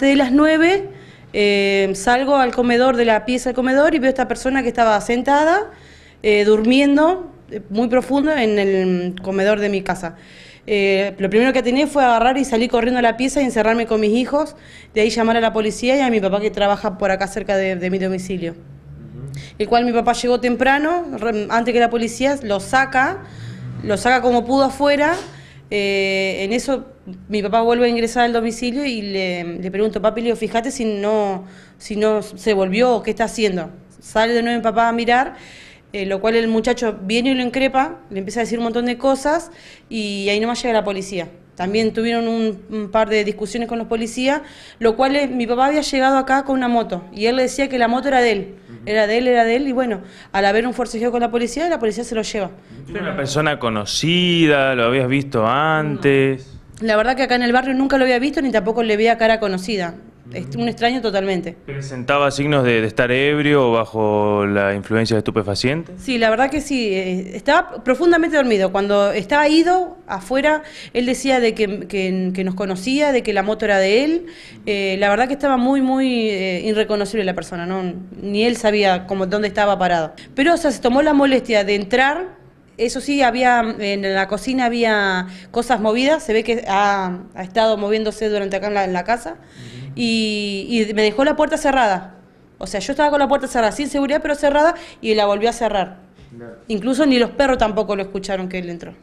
de las 9 eh, salgo al comedor de la pieza del comedor y veo a esta persona que estaba sentada, eh, durmiendo eh, muy profundo en el comedor de mi casa. lo primero que tenía fue agarrar y salir corriendo a la pieza y encerrarme con mis hijos, de ahí llamar a la policía y a mi papá que trabaja por acá cerca de, mi domicilio. El cual mi papá llegó temprano, antes que la policía, lo saca, lo saca como pudo afuera eh, en eso mi papá vuelve a ingresar al domicilio y le, pregunto, papi, le fíjate si no, si no se volvió o qué está haciendo. Sale de nuevo mi papá a mirar, eh, lo cual el muchacho viene y lo increpa, le empieza a decir un montón de cosas y ahí nomás llega la policía. También tuvieron un, par de discusiones con los policías, lo cual eh, mi papá había llegado acá con una moto y él le decía que la moto era de él. Era de él, era de él, y bueno, al haber un forcejeo con la policía, la policía se lo lleva. Pero una persona conocida? ¿Lo habías visto antes? La verdad que acá en el barrio nunca lo había visto ni tampoco le veía cara conocida un extraño totalmente. ¿Presentaba signos de, estar ebrio o bajo la influencia de estupefacientes? Sí, la verdad que sí. Eh, estaba profundamente dormido. Cuando estaba ido afuera, él decía de que, nos conocía, de que la moto era de él. Eh, la verdad que estaba muy, muy eh, irreconocible la persona. ¿no? Ni él sabía cómo, dónde estaba parado. Pero se tomó la molestia de entrar eso sí, había en la cocina había cosas movidas, se ve que ha, estado moviéndose durante acá en la, casa y, me dejó la puerta cerrada. O sea, yo estaba con la puerta cerrada, sin seguridad, pero cerrada, y la volvió a cerrar. Incluso ni los perros tampoco lo escucharon que él entró.